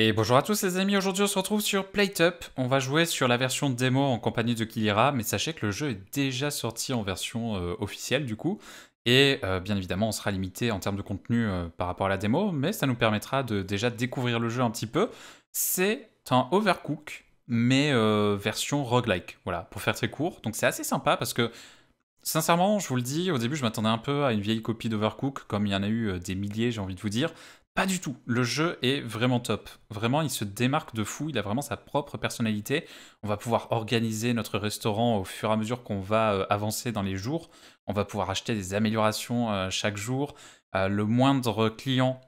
Et bonjour à tous les amis, aujourd'hui on se retrouve sur PlayTup. On va jouer sur la version démo en compagnie de Kilira, mais sachez que le jeu est déjà sorti en version euh, officielle du coup. Et euh, bien évidemment, on sera limité en termes de contenu euh, par rapport à la démo, mais ça nous permettra de déjà découvrir le jeu un petit peu. C'est un overcook, mais version roguelike, voilà, pour faire très court. Donc c'est assez sympa parce que Sincèrement, je vous le dis, au début, je m'attendais un peu à une vieille copie d'Overcook, comme il y en a eu des milliers, j'ai envie de vous dire. Pas du tout. Le jeu est vraiment top. Vraiment, il se démarque de fou. Il a vraiment sa propre personnalité. On va pouvoir organiser notre restaurant au fur et à mesure qu'on va euh, avancer dans les jours. On va pouvoir acheter des améliorations euh, chaque jour. Euh, le moindre client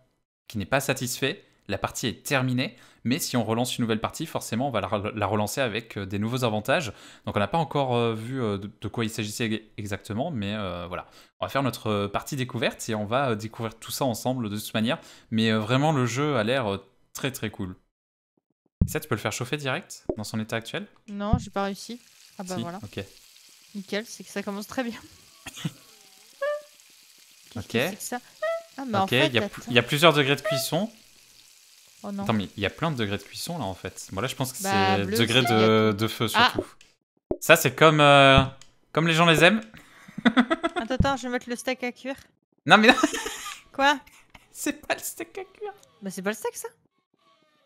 qui n'est pas satisfait, la partie est terminée, mais si on relance une nouvelle partie, forcément on va la relancer avec euh, des nouveaux avantages. Donc on n'a pas encore euh, vu euh, de quoi il s'agissait exactement, mais voilà. On va faire notre partie découverte et on va découvrir tout ça ensemble de toute manière, mais vraiment le jeu a l'air très très cool. ça, tu peux le faire chauffer direct dans son état actuel Non, j'ai pas réussi. Ah bah voilà. Ok. Nickel, c'est que ça commence très bien. ok. il y, a plusieurs degrés de cuisson. Oh attends, mais il y a plein de degrés de cuisson là en fait. Moi là, je pense que bah, c'est degré de, feu ah. surtout. Ça, c'est comme, euh, comme les gens les aiment. attends, attends, je vais mettre le steak à cuire. Non, mais non Quoi C'est pas le steak à cuire. Bah, c'est pas le steak ça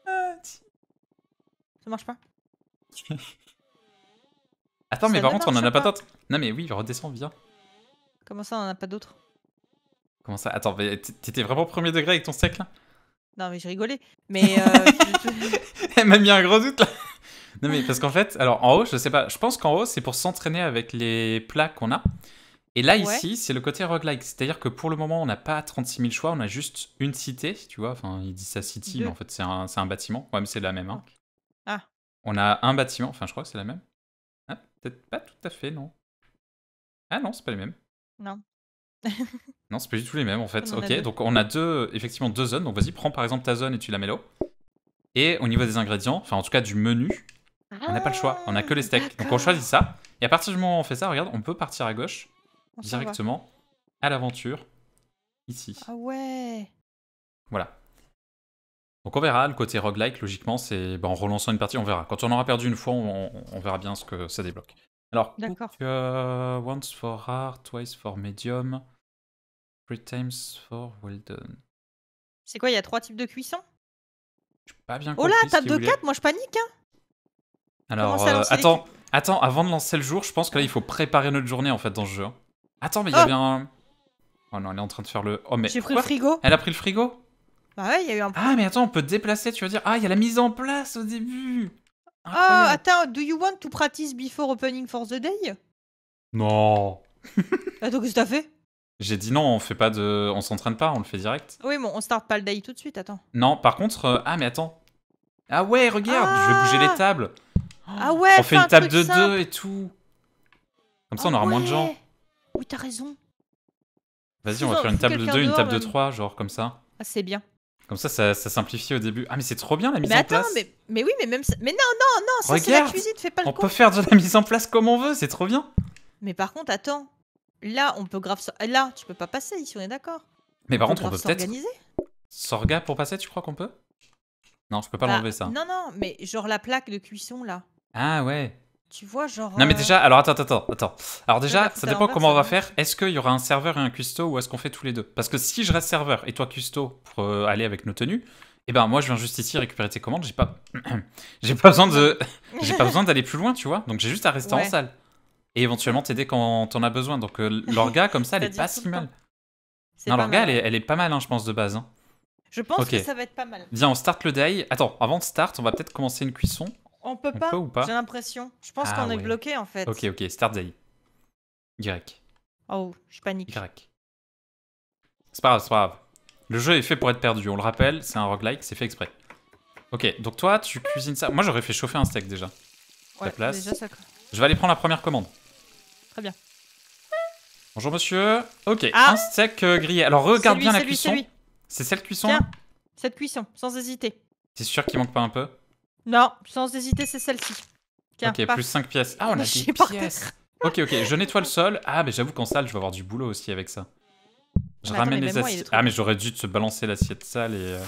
ah, Ça marche pas. attends, mais par contre, on en a pas, d'autres. Non, mais oui, redescends, viens. Comment ça, on en a pas d'autres Comment ça Attends, t'étais vraiment au premier degré avec ton steak là non, mais je rigolais. Mais. Euh... Elle m'a mis un gros doute là. Non, mais parce qu'en fait, alors en haut, je sais pas, je pense qu'en haut, c'est pour s'entraîner avec les plats qu'on a. Et là, ici, c'est le côté roguelike. C'est-à-dire que pour le moment, on n'a pas 36 000 choix, on a juste une cité, tu vois. Enfin, il dit ça city, mais en fait, c'est un, bâtiment. Ouais, mais c'est la même. Hein. Ah. On a un bâtiment, enfin, je crois que c'est la même. Ah, peut-être pas tout à fait, non. Ah non, c'est pas les mêmes. Non, non, c'est pas du tout les mêmes en fait. ok, donc on a deux, effectivement deux zones. Donc vas-y, prends par exemple ta zone et tu la mets là. Et au niveau des ingrédients, enfin en tout cas du menu, on n'a pas le choix. On a que les steaks. Donc on ah, choisit ça. Et à partir du moment où on fait ça, regarde, on peut partir à gauche directement à l'aventure ici. Ah ouais. Voilà. Donc on verra, le côté roguelike, logiquement, c'est ben, en relançant une partie, on verra. Quand on aura perdu une fois, on, verra bien ce que ça débloque. Alors, d'accord euh, once for rare, twice for medium. Three times four, well done. C'est quoi, il y a trois types de cuisson pas bien Oh là, table de 4, moi je panique hein alors, euh, attends, attends, avant de lancer le jour, je pense que là, il faut préparer notre journée, en fait, dans ce jeu. Hein. Attends, mais il y a oh bien... Oh non, elle est en train de faire le... Oh, mais... J'ai pris le frigo. Elle a pris le frigo Bah ouais, il y a eu un... Ah, mais attends, on peut déplacer, tu veux dire... Ah, il y a la mise en place au début Ah Oh, attends, do you want to practice before opening for the day Non Attends, ah, qu'est-ce que t'as fait j'ai dit non, on fait pas de, on s'entraîne pas, on le fait direct. Oui, bon, on start pas le day tout de suite, attends. Non, par contre, euh, ah mais attends. Ah ouais, regarde, je vais bouger les ah tables. Ah ouais, on fait une table de 2 deux et tout. Comme ça, on ah aura moins de gens. Oui, t'as raison. Vas-y, on va faire une table de 2 une table de trois, euh. genre comme ça. Ah, c'est bien. Comme ça, ça, simplifie au début. Ah mais c'est trop bien la mise en place. mais, attends, mais oui, mais même ça... Mais non, non, non, ça c'est la cuisine, fais pas le On peut faire de la mise en place comme on veut, c'est trop bien. Mais par contre, attends, Là, on peut grave. Là, tu peux pas passer si on est d'accord. Mais par contre, on peut peut-être. Sorga pour passer, tu crois qu'on peut Non, je peux pas bah, l'enlever ça. Non, non, mais genre la plaque de cuisson là. Ah ouais. Tu vois, genre. Non, mais euh, déjà, alors attends, attends, attends. Alors déjà, ça dépend comment on va faire. Est-ce qu'il y aura un serveur et un custo ou est-ce qu'on fait tous les deux Parce que si je reste serveur et toi custo pour euh, aller avec nos tenues, eh ben moi je viens juste ici récupérer tes commandes. J'ai pas, j'ai pas besoin de, j'ai pas besoin d'aller plus loin, tu vois. Donc j'ai juste à rester en salle et éventuellement t'aider quand t'en as besoin. Donc euh, l'orga, comme ça, elle est pas si mal. Non, l'orga, elle, est pas mal, hein, je pense, de base. Hein. Je pense que ça va être pas mal. Viens, on start le day. Attends, avant de start, on va peut-être commencer une cuisson. On peut pas, j'ai l'impression. Je pense ah qu'on est bloqué, en fait. Ok, ok, start day. Y. Oh, je panique. Y. C'est pas grave, c'est pas grave. Le jeu est fait pour être perdu, on le rappelle, c'est un roguelike, c'est fait exprès. Ok, donc toi, tu cuisines ça. Moi, j'aurais fait chauffer un steak déjà. Ouais, Déjà, ça... Je vais aller prendre la première commande. Très bien. Bonjour monsieur. Ok, ah. un steak euh, grillé. Alors regarde bien la cuisson. C'est celle cuisson Tiens, cette cuisson, sans hésiter. C'est sûr qu'il manque pas un peu Non, sans hésiter, c'est celle-ci. Ok, plus 5 pièces. Ah, on a 10 pièces. ok, ok, je nettoie le sol. Ah, mais j'avoue qu'en salle, je vais avoir du boulot aussi avec ça. Je ramène les assiettes. Ah, mais j'aurais dû te balancer l'assiette sale et. Euh,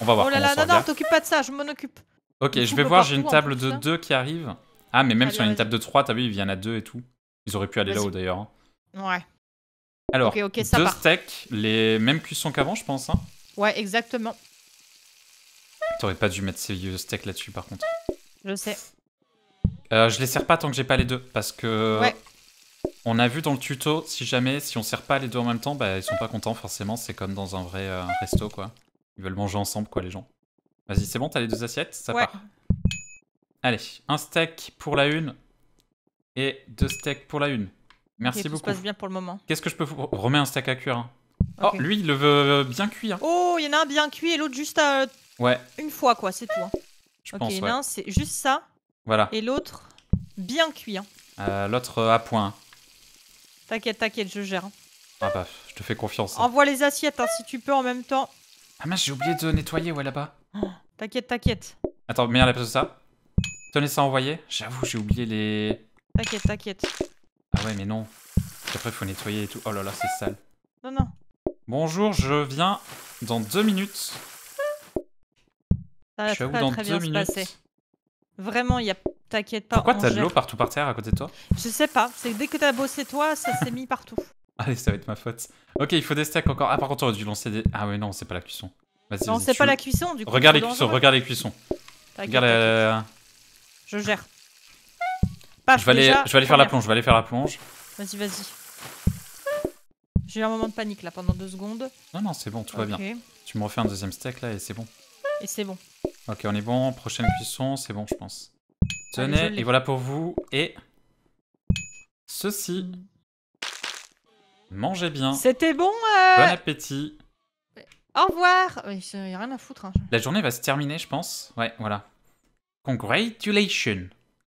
on va voir. Oh là là, non, non, t'occupe pas de ça, je m'en occupe. Ok, je vais voir, j'ai une table de 2 qui arrive. Ah, mais même sur une table de 3, t'as vu, il y en a 2 et tout. Ils auraient pu aller là-haut d'ailleurs. Hein. Ouais. Alors, deux steaks, les mêmes cuissons qu'avant, je pense. Hein. Ouais, exactement. T'aurais pas dû mettre ces vieux steaks là-dessus, par contre. Je sais. Euh, je les sers pas tant que j'ai pas les deux, parce que ouais. on a vu dans le tuto, si jamais, si on sert pas les deux en même temps, bah ils sont pas contents forcément. C'est comme dans un vrai euh, resto, quoi. Ils veulent manger ensemble, quoi, les gens. Vas-y, c'est bon, t'as les deux assiettes, ça ouais. part. Allez, un steak pour la une, et deux steaks pour la une. Merci beaucoup. Ça se passe bien pour le moment. Qu'est-ce que je peux vous... remets un steak à cuire. Hein. Oh, lui, il le veut bien cuit. Hein. Oh, il y en a un bien cuit et l'autre juste à... Euh, ouais. Une fois, quoi, c'est tout. Hein. Je pense, il y en a un, c'est juste ça. Voilà. Et l'autre, bien cuit. Euh, l'autre euh, à point. T'inquiète, t'inquiète, je gère. Ah bah, je te fais confiance. Envoie les assiettes, si tu peux, en même temps. Ah mince, j'ai oublié de nettoyer, ouais, là-bas. t'inquiète, t'inquiète. Attends, mets la place de ça. Tenez ça envoyé. J'avoue, j'ai oublié les... T'inquiète, t'inquiète. Ah ouais, mais non. Après, faut nettoyer et tout. Oh là là, c'est sale. Non, non. Bonjour, je viens dans deux minutes. Ça va je dans minutes. Se passer. Vraiment, y a... t'inquiète pas. Pourquoi t'as de l'eau partout par terre à côté de toi Je sais pas. C'est dès que t'as bossé toi, ça s'est mis partout. Allez, ça va être ma faute. Ok, il faut des stacks encore. Ah, par contre, on aurait dû lancer des. Ah, ouais, non, c'est pas la cuisson. non, c'est pas la cuisson, du coup. Regarde les cuissons, regarde les cuissons. Regarde Je gère je, vais aller, faire la plonge, je vais aller faire la plonge. Vas-y, vas-y. J'ai eu un moment de panique là pendant deux secondes. Non, non, c'est bon, tout va bien. Tu me refais un deuxième steak là et c'est bon. Et c'est bon. Ok, on est bon. Prochaine cuisson, c'est bon, je pense. Tenez, et voilà pour vous. Et ceci. Mangez bien. C'était bon. Euh. Bon appétit. Au revoir. Il n'y a rien à foutre. Hein. La journée va se terminer, je pense. Ouais, voilà. Congratulations.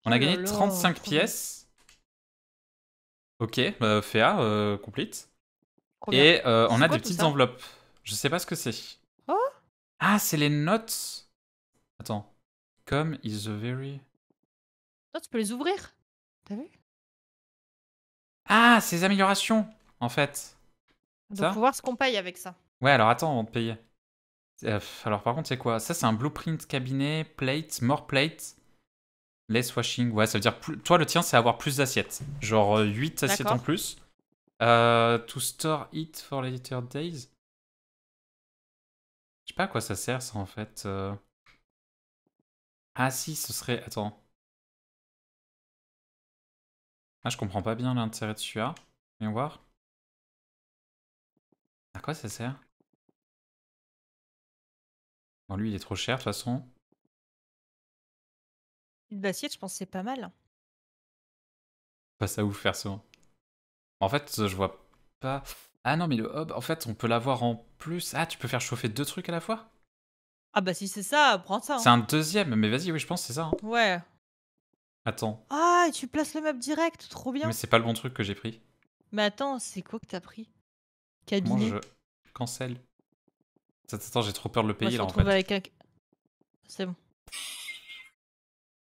On a oh gagné 35 pièces. Ok, FEA bah, Féa, euh, complete. Et euh, on a des petites enveloppes. Je sais pas ce que c'est. Oh ah, c'est les notes. Attends. Comme is a very. Non, tu peux les ouvrir. T'as vu Ah, ces améliorations, en fait. Donc, faut voir ce qu'on paye avec ça. Ouais, alors attends, on va te payer. Euh, alors, par contre, c'est quoi Ça, c'est un blueprint cabinet, plate, more plate. Less washing, ouais, ça veut dire... Toi, le tien, c'est avoir plus d'assiettes. Genre 8 euh, assiettes en plus. Euh, to store it for later days. Je sais pas à quoi ça sert, ça, en fait. Euh. Ah si, ce serait... Attends. Ah, je comprends pas bien l'intérêt de celui-là. Viens voir. À quoi ça sert Bon, lui, il est trop cher, de toute façon. Une bassiette je pense que c'est pas mal. Pas ça ouf, perso. En fait, je vois pas. Ah non, mais le hob, en fait, on peut l'avoir en plus. Ah, tu peux faire chauffer deux trucs à la fois Ah bah si c'est ça, prends ça. Hein. C'est un deuxième, mais vas-y, oui, je pense c'est ça. Hein. Ouais. Attends, Ah, et tu places le map direct, trop bien. mais c'est pas le bon truc que j'ai pris. Mais attends, c'est quoi que t'as pris Moi, je cancel. Attends, j'ai trop peur de le payer là en avec un... C'est bon.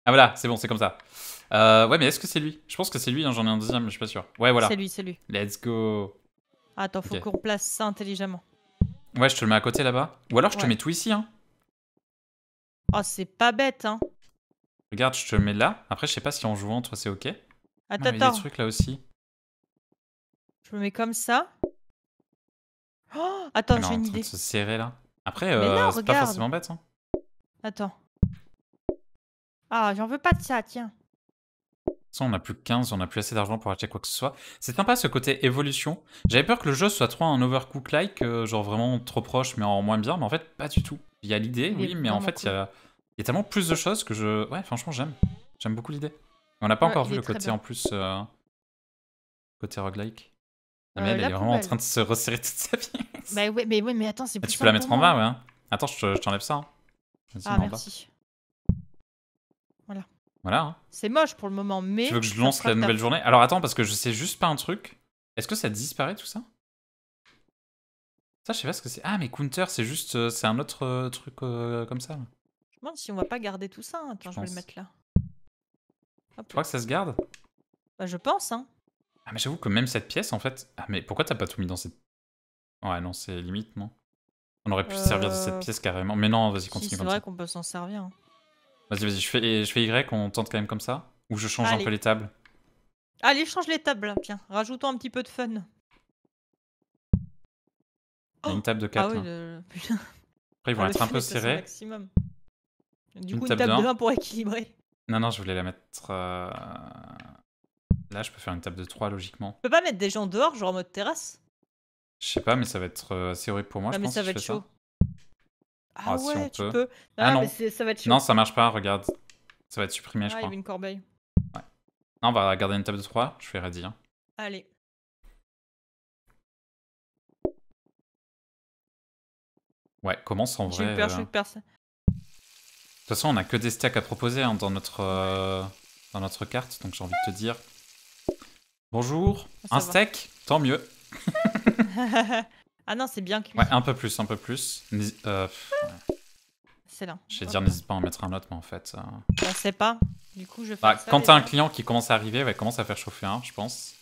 Ah voilà, c'est bon, c'est comme ça. Euh, ouais, mais est-ce que c'est lui Je pense que c'est lui, hein, j'en ai un deuxième, mais je suis pas sûr. Ouais, voilà. C'est lui, c'est lui. Let's go. Attends, faut qu'on place ça intelligemment. Ouais, je te le mets à côté là-bas. Ou alors je te mets tout ici. Hein. Oh, c'est pas bête, hein. Regarde, je te le mets là. Après, je sais pas si en jouant, toi, c'est ok. Attends, Non, il y a des trucs là aussi. Je me mets comme ça. Oh, attends, ah j'ai une idée. se serrer là. Après, euh, c'est pas forcément bête. Hein. Attends. Ah, j'en veux pas de ça, tiens. façon, on a plus 15, on a plus assez d'argent pour acheter quoi que ce soit. C'est sympa ce côté évolution. J'avais peur que le jeu soit trop un overcook-like, euh, genre vraiment trop proche mais en moins bien, mais en fait, pas du tout. Il y a l'idée, oui, mais en fait, il y, a, tellement plus de choses que je. Ouais, franchement, j'aime. J'aime beaucoup l'idée. On n'a pas encore vu le côté en plus. Euh, côté roguelike. La ah, euh, elle, est vraiment en train de se resserrer toute sa vie. bah oui, mais, mais attends, c'est ah, Tu peux la mettre en bas, ouais. Hein. Attends, je, t'enlève ça. Hein. Ah, merci. Hein. C'est moche pour le moment, mais. Tu veux que je lance la nouvelle journée Alors attends, parce que je sais juste pas un truc. Est-ce que ça disparaît tout ça Ça, je sais pas ce que c'est. Ah, mais Counter, c'est juste. Euh, c'est un autre euh, truc euh, comme ça. Je me demande si on va pas garder tout ça. Quand hein. je, vais le mettre là. Tu crois que ça se garde Bah, je pense, hein. Ah, mais j'avoue que même cette pièce, en fait. Ah, mais pourquoi t'as pas tout mis dans cette. Ouais, non, c'est limite, non On aurait pu se servir de cette pièce carrément. Mais non, vas-y, continue c'est vrai qu'on peut s'en servir. Hein. Vas-y, vas-y, je fais, je fais Y, on tente quand même comme ça Ou je change un peu les tables Allez, change les tables, tiens. Rajoutons un petit peu de fun. une oh table de 4. Ah hein. Après, ils vont ah, être un peu serrés. Du coup, une table de 1 pour équilibrer. Non, non, je voulais la mettre. Euh, là, je peux faire une table de 3 logiquement. Tu peux pas mettre des gens dehors, genre en mode terrasse Je sais pas, mais ça va être euh, assez horrible pour moi. je pense, ça va être chaud. Ah, ah ouais, tu peux. Ah, ah non. ça marche pas, regarde. Ça va être supprimé, ah, je crois. Ah, il y a une corbeille. Non, on va garder une table de 3. Je suis ready. Hein. Allez. Ouais, commence en vrai. Euh. J'ai De toute façon, on a que des steaks à proposer hein, dans, notre, euh, dans notre carte, donc j'ai envie de te dire. Bonjour, un steak Tant mieux Ah non, c'est bien cuit. Ouais, un peu plus, un peu plus. Euh, C'est là. Je vais dire, n'hésite pas à en mettre un autre, mais en fait. Je On sait pas. Du coup, je fais. Bah, quand t'as un client qui commence à arriver, Il commence à faire chauffer un, je pense.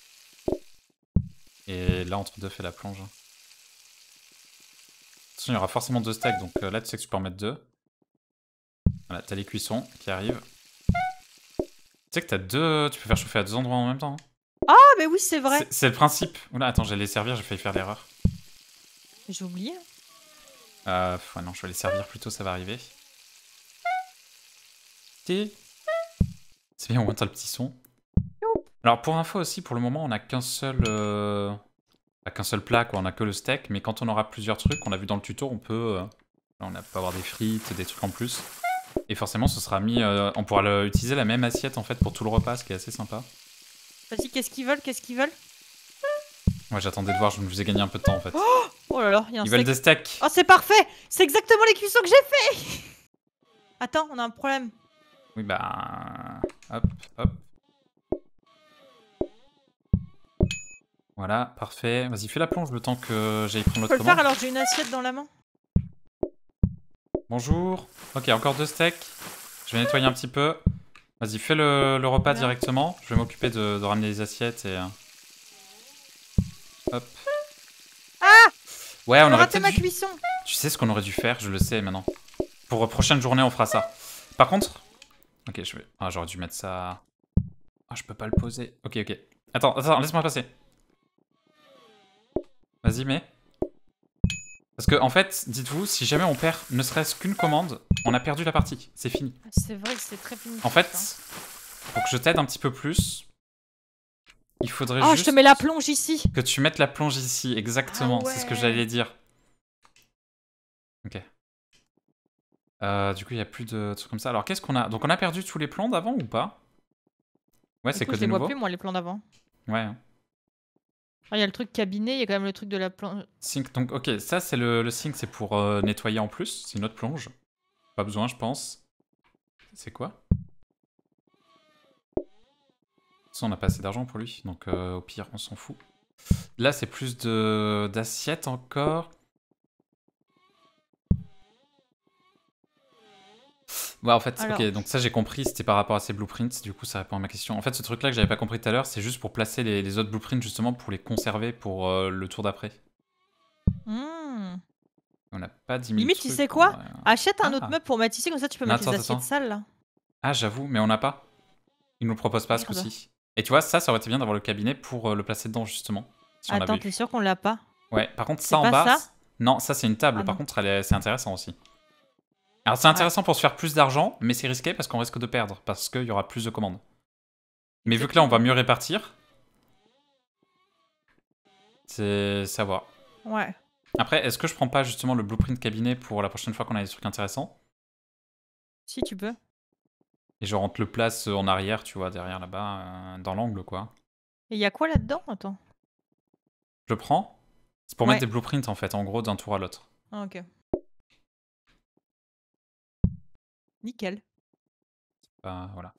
Et là, entre deux, Fait la plonge. façon il y aura forcément deux stacks, donc euh, là, tu sais que tu peux en mettre deux. Voilà, t'as les cuissons qui arrivent. Tu sais que t'as deux. Tu peux faire chauffer à deux endroits en même temps. Hein. Ah, mais oui, c'est vrai. C'est le principe. Oula, attends, j'allais servir, j'ai failli faire l'erreur. J'ai oublié. Euh, non, je vais les servir plus plutôt, ça va arriver. C'est bien, on entend le petit son. Alors pour info aussi, pour le moment, on a qu'un seul, euh... Bah, qu'un seul plat, quoi. On a que le steak, mais quand on aura plusieurs trucs, on a vu dans le tuto, on peut, euh, on peut avoir des frites, des trucs en plus. Et forcément, ce sera mis, euh, on pourra utiliser la même assiette en fait pour tout le repas, ce qui est assez sympa. Vas-y, qu'est-ce qu'ils veulent, qu'est-ce qu'ils veulent ouais, j'attendais de voir, je me faisais gagner un peu de temps en fait. Oh, oh là là, il y a un Ils Oh, c'est parfait C'est exactement les cuissons que j'ai fait Attends, on a un problème. Oui, bah. Hop, hop. Voilà, parfait. Vas-y, fais la plonge le temps que j'aille prendre l'autre Je peux le faire alors, j'ai une assiette dans la main. Bonjour. Ok, encore deux steaks. Je vais nettoyer un petit peu. Vas-y, fais le, repas directement. Je vais m'occuper de, de, ramener les assiettes et... Euh, Ouais, on aurait raté ma dû... cuisson. Tu sais ce qu'on aurait dû faire, je le sais maintenant. Pour euh, prochaine journée, on fera ça. Par contre... Ok, je vais... Ah, j'aurais dû mettre ça... Ah, je peux pas le poser. Ok, ok. Attends, attends, laisse-moi passer. Vas-y, mais... Parce que, en fait, dites-vous, si jamais on perd ne serait-ce qu'une commande, on a perdu la partie. C'est fini. C'est vrai c'est très fini. En fait, hein. Faut pour que je t'aide un petit peu plus, il faudrait juste. Ah, je te mets la plonge ici. Que tu mettes la plonge ici, exactement. Ah c'est ce que j'allais dire. Ok. Euh, du coup, il n'y a plus de trucs comme ça. Alors, qu'est-ce qu'on a Donc, on a perdu tous les plans d'avant ou pas Ouais, c'est que je ne les vois plus, moi, les plans d'avant. Ouais. Ah, il y a le truc cabinet, il y a quand même le truc de la plonge. Sink, donc ok, ça c'est le, le sink, c'est pour euh, nettoyer en plus, c'est une autre plonge. Pas besoin, je pense. C'est quoi on n'a pas assez d'argent pour lui, donc euh, au pire, on s'en fout. Là, c'est plus d'assiettes encore. Ouais, en fait, ok, donc ça j'ai compris, c'était par rapport à ces blueprints, du coup ça répond à ma question. En fait, ce truc-là que j'avais pas compris tout à l'heure, c'est juste pour placer les, autres blueprints, justement, pour les conserver pour euh, le tour d'après. Hmm. On n'a pas 10 000 Limite, tu sais quoi Achète un ah. autre meuble pour mettre ici, comme ça tu peux mettre des assiettes sales, là. Ah, j'avoue, mais on n'a pas. il nous propose pas ce coup-ci. Et tu vois, ça, ça aurait été bien d'avoir le cabinet pour euh, le placer dedans, justement. Attends, t'es sûr qu'on l'a pas Ouais, par contre, ça en bas. Ça non, ça, c'est une table. Ah par contre, c'est intéressant aussi. Alors, c'est ah. intéressant pour se faire plus d'argent, mais c'est risqué parce qu'on risque de perdre, parce qu'il y aura plus de commandes. Mais vu que là, on va mieux répartir, c'est savoir. Ouais. Après, est-ce que je prends pas justement le blueprint cabinet pour la prochaine fois qu'on a des trucs intéressants Si tu peux. Et je rentre le place euh, en arrière, tu vois, derrière là-bas, euh, dans l'angle, quoi. Et il y a quoi là-dedans Attends. Je prends C'est pour mettre des blueprints, en fait, en gros, d'un tour à l'autre. Ah, ok. Nickel. Bah, voilà.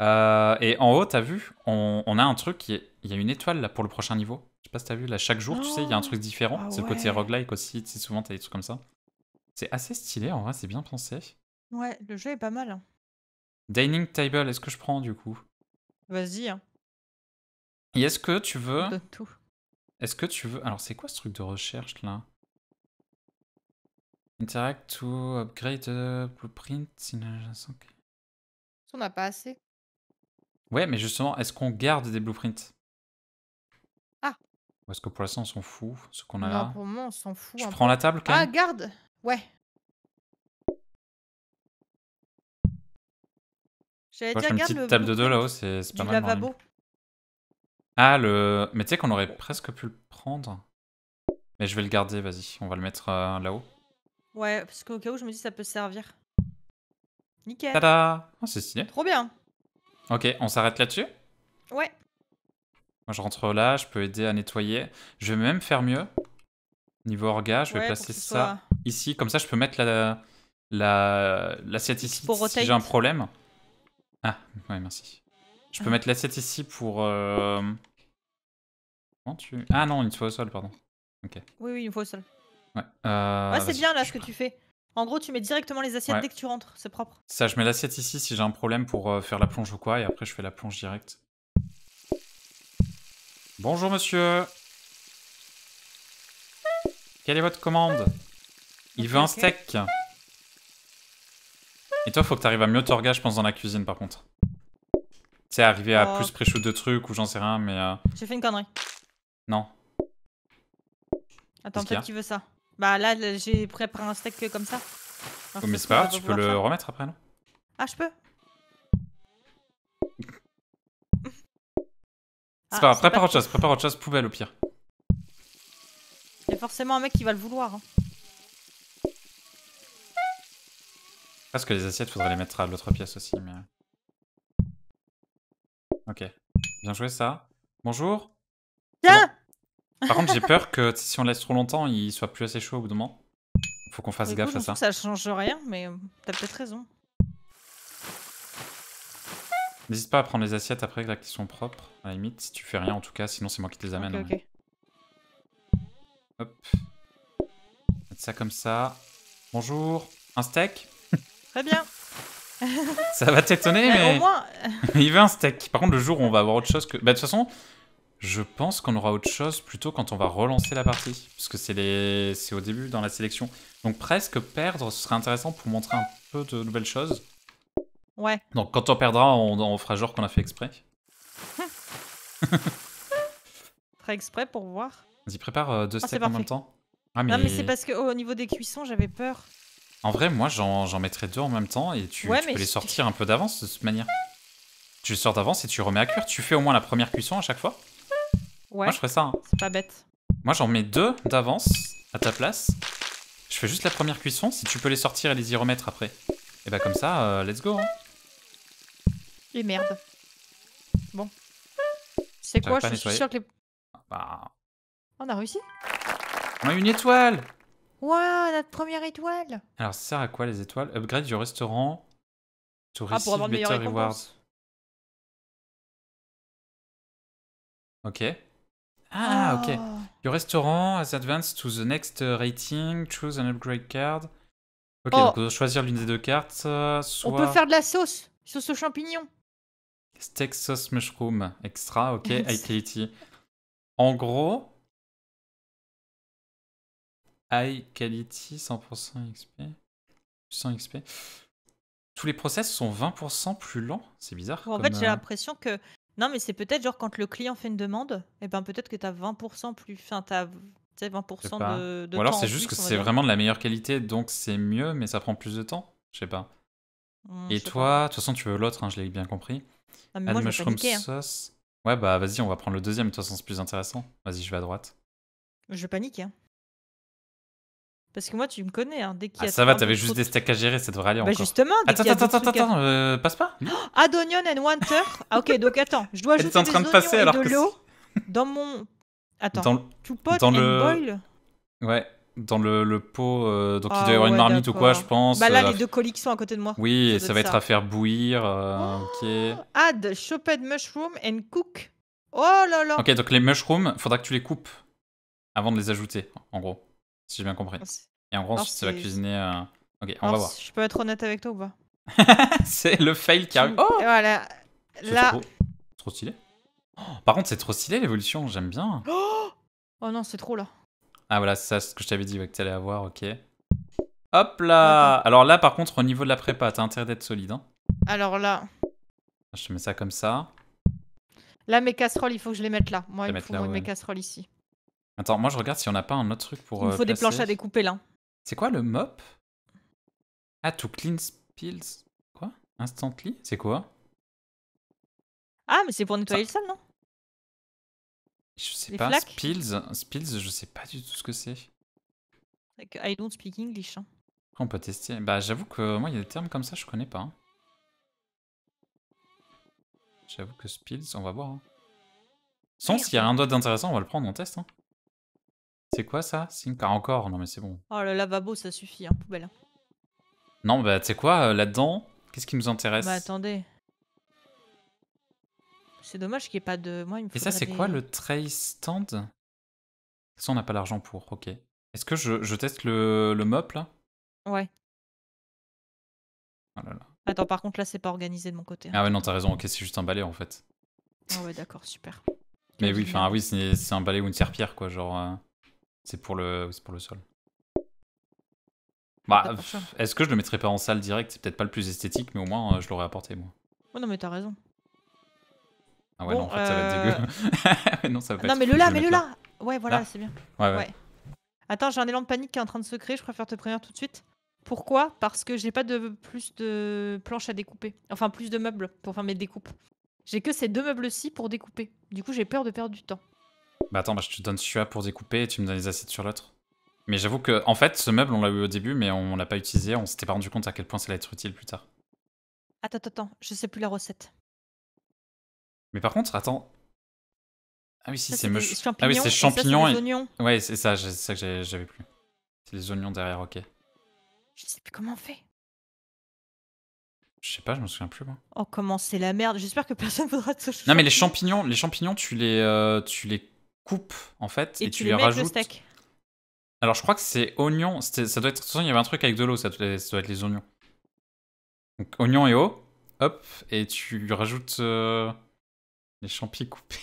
Euh, et en haut, t'as vu, on, a un truc, qui est... il y a une étoile là pour le prochain niveau. Je sais pas si t'as vu, là, chaque jour, tu sais, il y a un oh, truc différent. Ah c'est le côté roguelike aussi, tu sais, souvent t'as des trucs comme ça. C'est assez stylé, en vrai, c'est bien pensé. Ouais, le jeu est pas mal. Hein. Dining table, est-ce que je prends du coup Vas-y. Hein. Et est-ce que tu veux. Est-ce que tu veux. Alors, c'est quoi ce truc de recherche là Interact to upgrade blueprint. On n'a pas assez. Ouais, mais justement, est-ce qu'on garde des blueprints Ah Ou est-ce que pour l'instant, on s'en fout Ce qu'on a non, là pour moi, on s'en fout. Je prends la table quand même Ah, garde Ouais. Je une petite table de deux là-haut, c'est pas mal. Hein. Ah, le. Mais tu sais qu'on aurait presque pu le prendre. Mais je vais le garder, vas-y, on va le mettre euh, là-haut. Ouais, parce qu'au cas où, je me dis ça peut servir. Nickel. Tada oh, C'est stylé. Trop bien. Ok, on s'arrête là-dessus Ouais. Moi, je rentre là, je peux aider à nettoyer. Je vais même faire mieux. Niveau orga, je vais placer ça ici. Comme ça, je peux mettre l'assiette la, ici si j'ai un problème. Ah, ouais, merci. Je peux ah. mettre l'assiette ici pour... Euh, comment tu... Ah non, une fois au sol, pardon. Ok. Oui, oui, une fois au sol. Ouais, euh... c'est bien là ce que tu fais. En gros, tu mets directement les assiettes dès que tu rentres, c'est propre. Ça, je mets l'assiette ici si j'ai un problème pour euh, faire la plonge ou quoi, et après je fais la plonge direct Bonjour monsieur Quelle est votre commande Il veut un steak et toi, faut que tu arrives à mieux t'orga, je pense, dans la cuisine, par contre. Tu arriver à oh. plus pré-shoot de trucs ou j'en sais rien, mais. Euh, j'ai fait une connerie. Non. Attends, peut-être qu'il veut ça. Bah là, j'ai préparé un steak comme ça. mais c'est pas grave, tu peux le remettre après, non Ah, je peux C'est ah, pas grave, prépare autre chose, prépare autre chose, poubelle au pire. Il forcément un mec qui va le vouloir. Hein. Parce que les assiettes, faudrait les mettre à l'autre pièce aussi, mais... Euh. Ok. Bien joué, ça. Bonjour Tiens Par contre, j'ai peur que si on laisse trop longtemps, il soit plus assez chaud au bout d'un moment. Faut qu'on fasse bah, gaffe à ça. Ça change rien, mais euh, t'as peut-être raison. N'hésite pas à prendre les assiettes après là, qui sont propres, à la limite, si tu fais rien en tout cas, sinon c'est moi qui te les amène. Ok. Hein. Hop. Mette ça comme ça. Bonjour. Un steak bien. Ça va t'étonner, bah, mais. Il veut un steak. Par contre, le jour où on va avoir autre chose que. Bah, de toute façon, je pense qu'on aura autre chose plutôt quand on va relancer la partie. Parce que c'est les... au début dans la sélection. Donc, presque perdre, ce serait intéressant pour montrer un peu de nouvelles choses. Ouais. Donc, quand on perdra, on, on fera genre qu'on a fait exprès. Très exprès pour voir. Vas-y, prépare euh, deux ah, steaks en même temps. Ah, mais... Non, mais c'est parce qu'au oh, au niveau des cuissons, j'avais peur. En vrai, moi, j'en mettrais deux en même temps et tu, peux les sortir un peu d'avance de cette manière. Tu les sors d'avance et tu remets à cuire. Tu fais au moins la première cuisson à chaque fois. Ouais. Moi, je ferais ça. Hein. C'est pas bête. Moi, j'en mets deux d'avance à ta place. Je fais juste la première cuisson. Si tu peux les sortir et les y remettre après. Et bah, comme ça, euh, let's go. Hein. Et merde. Bon. C'est quoi Je suis sûr que les. Ah, bah... On a réussi On a une étoile Wow, notre première étoile Alors, ça sert à quoi les étoiles Upgrade du restaurant to ah, pour avoir rewards. Ok. Ah, ok. Your oh. restaurant has advanced to the next euh, rating. Choose an upgrade card. Ok, oh. on peut choisir l'une des deux cartes. Euh, on peut faire de la sauce. Sauce aux champignons. Steak sauce mushroom. Extra, ok. High quality. En gros, High Quality, 100% XP. 100 XP. Tous les process sont 20% plus lents. C'est bizarre. En fait, j'ai euh, l'impression que. Non, mais c'est peut-être genre quand le client fait une demande, et eh ben peut-être que tu as 20% plus. Enfin, tu as 20% de, Ou alors c'est juste que c'est vraiment de la meilleure qualité, donc c'est mieux, mais ça prend plus de temps. Je sais pas. Hmm, et toi, de toute façon, tu veux l'autre, hein, je l'ai bien compris. Ah, moi, hein. Ouais, bah vas-y, on va prendre le deuxième, de toute façon, c'est plus intéressant. Vas-y, je vais à droite. Je panique. Hein. Parce que moi, tu me connais. Hein, dès qu'il ah, ça va, t'avais juste des stacks à gérer, ça devrait aller bah encore. Justement, attends, attends, attends, attends, euh, passe pas. Oh, add onion and water. ah, ok, donc attends, je dois ajouter en train des de passer alors de l'eau dans mon. Attends. Dans, dans le... boil. Ouais, dans le, le pot. Euh, donc il doit y ah, avoir une marmite ou quoi, je pense. Bah là, euh, les deux colis qui sont à côté de moi. Oui, ça va être à faire bouillir. Oh, ok. Add chopped mushroom and cook. Oh là là. Ok, donc les mushrooms, faudra que tu les coupes avant de les ajouter, en gros, si j'ai bien compris. Ah, et en gros, tu cuisiner. Euh, ok, on va voir. Je peux être honnête avec toi ou pas C'est le fail qui arrive. Oh Là. Trop, stylé. Oh, par contre, c'est trop stylé l'évolution, j'aime bien. Oh, non, c'est trop là. Ah voilà, c'est ça ce que je t'avais dit que t'allais avoir, ok. Hop là Alors là, par contre, au niveau de la prépa, t'as intérêt d'être solide. hein. Alors là. Je te mets ça comme ça. Là, mes casseroles, il faut que je les mette là. Moi, il faut mes casseroles ici. Attends, moi je regarde si on n'a pas un autre truc pour. il euh, faut des planches à découper là. C'est quoi le mop Ah, to clean spills. Quoi Instantly C'est quoi Ah, mais c'est pour nettoyer le sol, non Je sais pas. Spills, je sais pas du tout ce que c'est. Like, I don't speak English. Hein. On peut tester. Bah, j'avoue que euh, moi, il y a des termes comme ça, je connais pas. Hein. J'avoue que spills, on va voir. Hein. Sans, s'il y a un doigt d'intéressant, on va le prendre en test. Hein. C'est quoi ça car ah, encore Non mais c'est bon. Oh le lavabo ça suffit, hein, poubelle. Hein. Non bah tu sais quoi, euh, là-dedans, qu'est-ce qui nous intéresse Bah attendez. C'est dommage qu'il n'y ait pas de... Moi, il Et ça c'est quoi le trace stand Ça on n'a pas l'argent pour, ok. Est-ce que je, teste le, le mop là Ouais. Ah Attends par contre là c'est pas organisé de mon côté. Hein. Ah ouais non t'as raison, ok c'est juste un balai en fait. Ah ouais d'accord, super. Mais oui, enfin oui, c'est un balai ou une serpillère quoi, genre. Euh. C'est pour, le... pour le sol. Bah, est-ce que je le mettrais pas en salle direct C'est peut-être pas le plus esthétique, mais au moins euh, je l'aurais apporté moi. Oh non, mais t'as raison. Ah ouais, non, en fait, ça va être dégueu. non, mais le là, mais le là. Ouais, voilà, c'est bien. ouais. Attends, j'ai un élan de panique qui est en train de se créer, je préfère te prévenir tout de suite. Pourquoi Parce que j'ai pas de plus de planches à découper. Enfin, plus de meubles pour faire mes découpes. J'ai que ces deux meubles-ci pour découper. Du coup, j'ai peur de perdre du temps. Bah attends, bah, je te donne celui-là pour découper et tu me donnes les assiettes sur l'autre. Mais j'avoue que, en fait, ce meuble, on l'a eu au début, mais on l'a pas utilisé. On s'était pas rendu compte à quel point ça allait être utile plus tard. Attends, attends, attends, je sais plus la recette. Mais par contre, attends. Ah oui, si, c'est me... Ah oui, c'est champignons et. Ouais, c'est ça, c'est ça que j'avais plus. C'est les oignons derrière, ok. Je sais plus comment on fait. Je sais pas, je me souviens plus moi. Oh comment c'est la merde. J'espère que personne voudra te Non mais les champignons, les champignons, tu les euh, tu les Coupe en fait et, tu, les, rajoutes. Alors je crois que c'est oignon. Ça doit être. De toute façon, il y avait un truc avec de l'eau. Ça, doit être les oignons. Donc oignon et eau. Hop. Et tu rajoutes euh, les champignons coupés.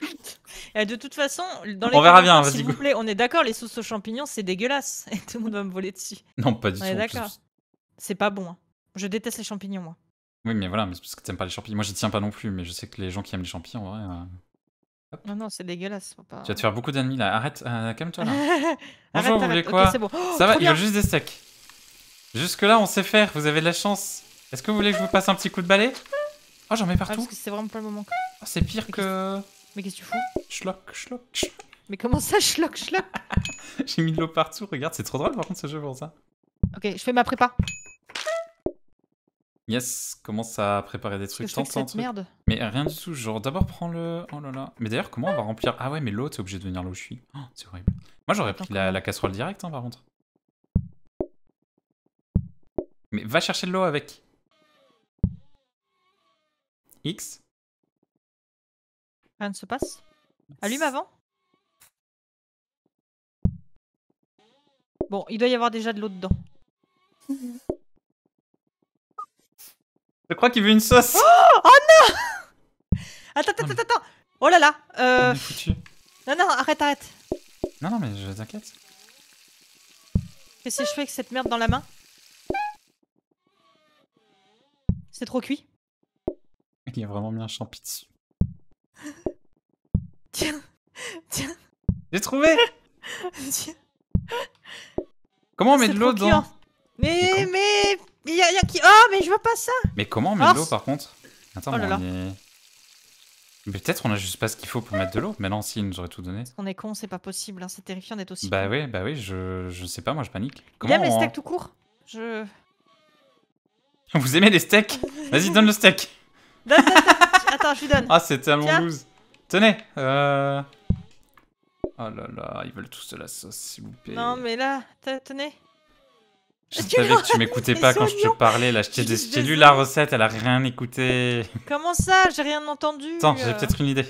Et de toute façon, dans les on verra bien, s'il vous plaît, on est d'accord, les sauces aux champignons, c'est dégueulasse. Et tout le monde va me voler dessus. Non, pas du tout. d'accord. C'est pas bon. Hein. Je déteste les champignons, moi. Oui, mais voilà, mais c'est parce que t'aimes pas les champignons. Moi, j'y tiens pas non plus, mais je sais que les gens qui aiment les champignons, en euh, non, non, c'est dégueulasse. Tu vas te faire beaucoup d'ennemis là. Arrête, euh, calme-toi là. Bonjour, vous voulez quoi bon. Oh, ça va, il y juste des steaks. Jusque-là, on sait faire, vous avez de la chance. Est-ce que vous voulez que je vous passe un petit coup de balai Oh, j'en mets ah, partout. c'est vraiment pas le moment. Oh, c'est pire que. Mais qu'est-ce que tu fous schlock, schlock. Mais comment ça, schlock, schlock J'ai mis de l'eau partout, regarde, c'est trop drôle par contre ce jeu pour ça. Ok, je fais ma prépa. Yes commence à préparer des trucs. Mais rien du tout, genre d'abord prends le... Oh là là. Mais d'ailleurs, comment on va remplir... Ah ouais, mais l'eau, t'es obligé de venir là où je suis. Oh, c'est horrible. Moi, j'aurais pris la, casserole directe, hein, par contre. Mais va chercher de l'eau avec. X Rien ne se passe. Allume avant. Bon, il doit y avoir déjà de l'eau dedans. Mhm. Je crois qu'il veut une sauce. Oh, oh non Attends, attends, attends, attends. Oh là là. Euh... Non, non, arrête, arrête. Non, non, mais je t'inquiète. Qu'est-ce que je fais avec cette merde dans la main C'est trop cuit. Il y a vraiment mis un champi dessus. tiens, tiens. J'ai trouvé Tiens Comment on met de l'eau dedans hein. Mais, mais, il y, qui. Oh, mais je vois pas ça Mais comment on met de l'eau par contre Attends, oh Mais peut-être on a juste pas ce qu'il faut pour mettre de l'eau. Mais non, si, nous aurait tout donné. On est con, c'est pas possible. Hein. C'est terrifiant d'être aussi. Bah oui, bah oui, je... sais pas, moi je panique. Comment steaks tout court. Je. Vous aimez les steaks Vas-y, donne le steak. Attends, je lui donne. Ah, c'est tellement loose. Tenez. Euh. Oh là là, ils veulent tous de la sauce, s'il vous plaît. Non, mais là, tenez. Je savais que tu m'écoutais pas quand je te parlais, là. Je t'ai lu la recette, elle a rien écouté. Comment ça J'ai rien entendu. Attends, j'ai euh. peut-être une idée.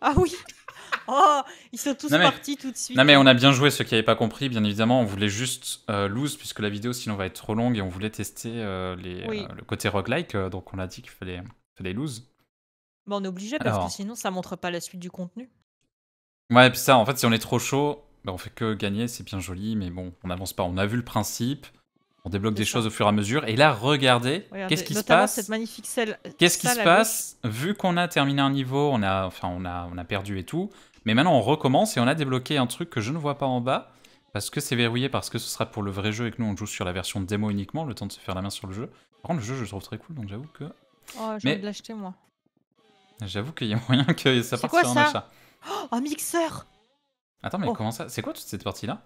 Ah oui Oh, ils sont tous partis tout de suite. Non mais on a bien joué ceux qui n'avaient pas compris, bien évidemment. On voulait juste euh, lose puisque la vidéo sinon va être trop longue et on voulait tester euh, les, le côté roguelike. donc on a dit qu'il fallait, fallait lose. Bon, on est obligé parce que sinon ça montre pas la suite du contenu. Ouais, et puis ça, en fait, si on est trop chaud, bah, on fait que gagner, c'est bien joli, mais bon, on n'avance pas. On a vu le principe, on débloque des choses au fur et à mesure. Et là, regardez, qu'est-ce qui se passe cette magnifique Qu'est-ce qui se passe Vu qu'on a terminé un niveau, on a, enfin, on a, on a perdu et tout. Mais maintenant, on recommence et on a débloqué un truc que je ne vois pas en bas parce que c'est verrouillé, parce que ce sera pour le vrai jeu et que nous on joue sur la version démo uniquement, le temps de se faire la main sur le jeu. Par contre, le jeu, je trouve très cool, donc j'avoue que. Oh, j'ai envie de l'acheter moi. J'avoue qu'il y a moyen que ça parte sur un ça achat. Oh, un mixeur Attends, mais oh. comment ça C'est quoi toute cette partie-là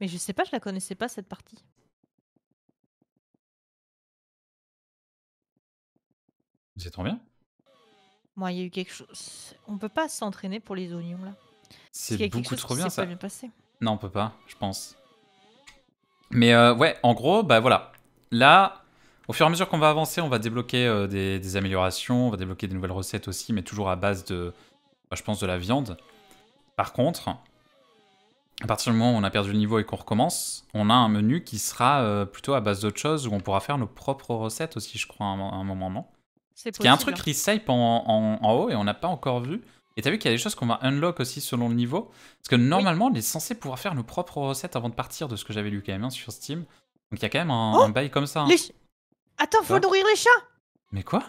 Mais je sais pas, je la connaissais pas cette partie. C'est trop bien. Moi, il y a eu quelque chose. On peut pas s'entraîner pour les oignons là. C'est beaucoup trop bien ça. Non, on peut pas, je pense. Mais euh, ouais, en gros, bah voilà. Là, au fur et à mesure qu'on va avancer, on va débloquer euh, des, améliorations, on va débloquer des nouvelles recettes aussi, mais toujours à base de, bah, je pense, de la viande. Par contre, à partir du moment où on a perdu le niveau et qu'on recommence, on a un menu qui sera euh, plutôt à base d'autres choses où on pourra faire nos propres recettes aussi, je crois, à un, moment, non C'est qu'il y a un truc recipe en, en, en haut et on n'a pas encore vu. Et t'as vu qu'il y a des choses qu'on va unlock aussi selon le niveau. Parce que normalement, on est censé pouvoir faire nos propres recettes avant de partir de ce que j'avais lu quand même hein, sur Steam. Donc il y a quand même un, oh bail comme ça. Hein. Attends, faut nourrir les chats Mais quoi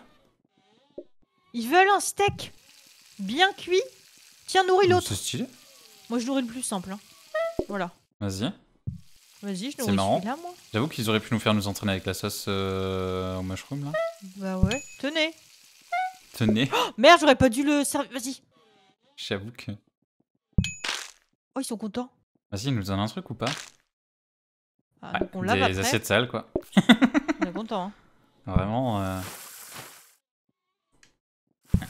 Ils veulent un steak bien cuit. Tiens, nourris l'autre. C'est stylé. Moi, je nourris le plus simple. Hein. Voilà. Vas-y. Vas-y, je C'est marrant. moi. J'avoue qu'ils auraient pu nous faire nous entraîner avec la sauce euh, au mushroom, là. Bah ouais. Tenez. Tenez. Oh, merde, j'aurais pas dû le servir. Vas-y. J'avoue que. Oh, ils sont contents. Vas-y, ils nous donnent un truc ou pas ah, ouais, Des assiettes sales, quoi. on est content. Hein. Vraiment. Euh... tu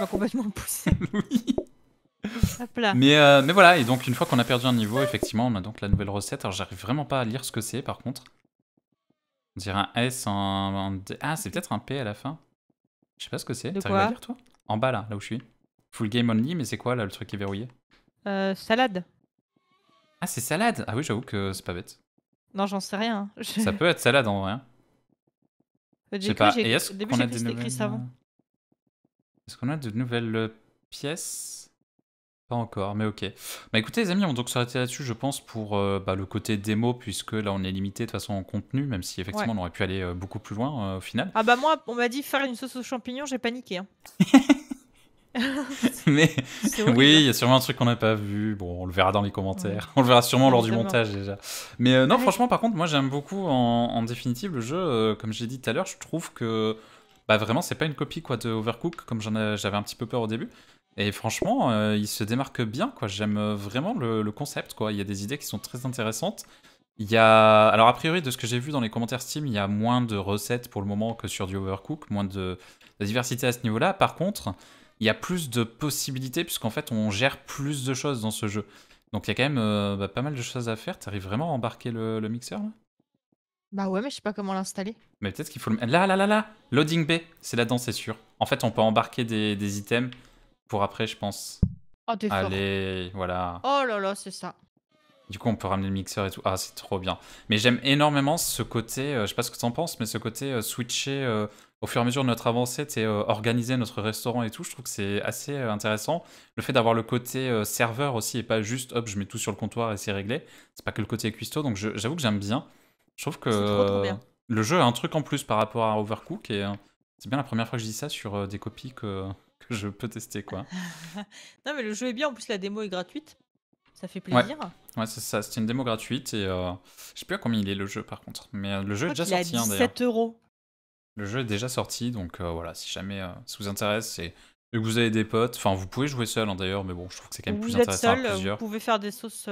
m'as complètement poussé. mais, euh, mais voilà, et donc une fois qu'on a perdu un niveau, effectivement, on a donc la nouvelle recette. Alors j'arrive vraiment pas à lire ce que c'est par contre. On dirait un S en. D Ah, c'est peut-être un P à la fin. Je sais pas ce que c'est. T'arrives à lire toi En bas là, là où je suis. Full game only, mais c'est quoi là le truc qui est verrouillé euh, Salade. Ah, c'est salade Ah oui, j'avoue que c'est pas bête. Non, j'en sais rien. Ça peut être salade en vrai. Hein. Je sais pas. Et a euh, Est-ce qu'on a de nouvelles pièces pas encore, mais ok. Bah écoutez les amis, on va donc s'arrêter là-dessus, je pense, pour euh, bah, le côté démo, puisque là on est limité de toute façon en contenu, même si effectivement on aurait pu aller euh, beaucoup plus loin euh, au final. Ah bah moi, on m'a dit faire une sauce aux champignons, j'ai paniqué. Hein. mais oui, il y a sûrement un truc qu'on n'a pas vu. Bon, on le verra dans les commentaires. On le verra sûrement lors du montage déjà. Mais non, franchement, par contre, moi j'aime beaucoup en, définitive le jeu. comme j'ai dit tout à l'heure, je trouve que bah, vraiment c'est pas une copie quoi de Overcook comme j'avais un petit peu peur au début. Et franchement, euh, il se démarque bien, quoi. J'aime euh, vraiment le, concept, quoi. Il y a des idées qui sont très intéressantes. Il y a... Alors, a priori, de ce que j'ai vu dans les commentaires Steam, il y a moins de recettes pour le moment que sur du Overcook, moins de, diversité à ce niveau-là. Par contre, il y a plus de possibilités, puisqu'en fait, on gère plus de choses dans ce jeu. Donc, il y a quand même euh, bah, pas mal de choses à faire. Tu arrives vraiment à embarquer le, mixeur, bah ouais, mais je sais pas comment l'installer. Mais peut-être qu'il faut le... Là, là, là, là Loading Bay, c'est là-dedans, c'est sûr. En fait, on peut embarquer des items pour après, je pense. Oh, Allez, voilà. Oh là là, c'est ça. Du coup, on peut ramener le mixeur et tout. Ah, c'est trop bien. Mais j'aime énormément ce côté, Je euh, je sais pas ce que tu en penses, mais ce côté euh, switcher euh, au fur et à mesure de notre avancée, c'est organiser notre restaurant et tout. Je trouve que c'est assez intéressant. Le fait d'avoir le côté serveur aussi et pas juste hop, je mets tout sur le comptoir et c'est réglé. C'est pas que le côté cuistot. Donc j'avoue que j'aime bien. Je trouve que le jeu a un truc en plus par rapport à Overcook et c'est bien la première fois que je dis ça sur des copies que je peux tester, quoi. non, mais le jeu est bien. En plus, la démo est gratuite. Ça fait plaisir. Ouais, c'est ça. C'est une démo gratuite et euh, je sais plus à combien il est le jeu par contre. Mais euh, le jeu est déjà sorti. Hein, 7 euros. Le jeu est déjà sorti, donc euh, voilà, si jamais ça vous intéresse et que vous avez des potes, enfin vous pouvez jouer seul hein, d'ailleurs, mais bon, je trouve que c'est quand même plus intéressant à plusieurs. Vous pouvez faire des sauces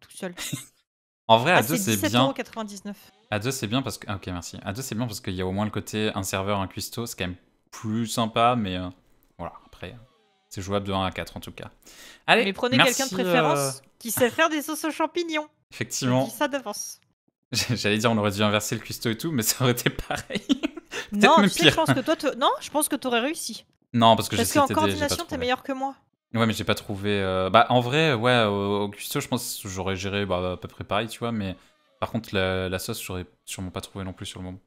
tout seul. en vrai, à ah, deux c'est bien. 99. À deux c'est bien parce que ah, ok merci. À deux c'est bien parce qu'il y a au moins le côté un serveur un cuistot, c'est quand même plus sympa, mais c'est jouable de 1 à 4 en tout cas. Allez, Mais prenez quelqu'un de préférence euh, qui sait faire des sauces aux champignons. Effectivement. ça d'avance. J'allais dire, on aurait dû inverser le cuistot et tout, mais ça aurait été pareil. non, tu je pense que toi, non, je pense que t'aurais réussi. Non, parce que parce qu'en coordination, t'es meilleur que moi. Ouais, mais j'ai pas trouvé. Euh, bah, en vrai, ouais, au, cuistot, je pense que j'aurais géré bah, à peu près pareil, tu vois, mais par contre, la, la sauce, j'aurais sûrement pas trouvé non plus sur le moment.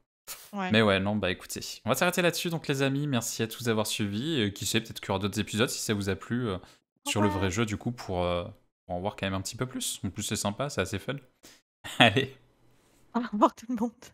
Mais ouais, non, bah écoutez, on va s'arrêter là-dessus, donc les amis, merci à tous d'avoir suivi. qui sait, peut-être qu'il y aura d'autres épisodes si ça vous a plu euh, sur le vrai jeu, du coup, pour, euh, pour, en voir quand même un petit peu plus. En plus, c'est sympa, c'est assez fun. Allez. Au revoir tout le monde.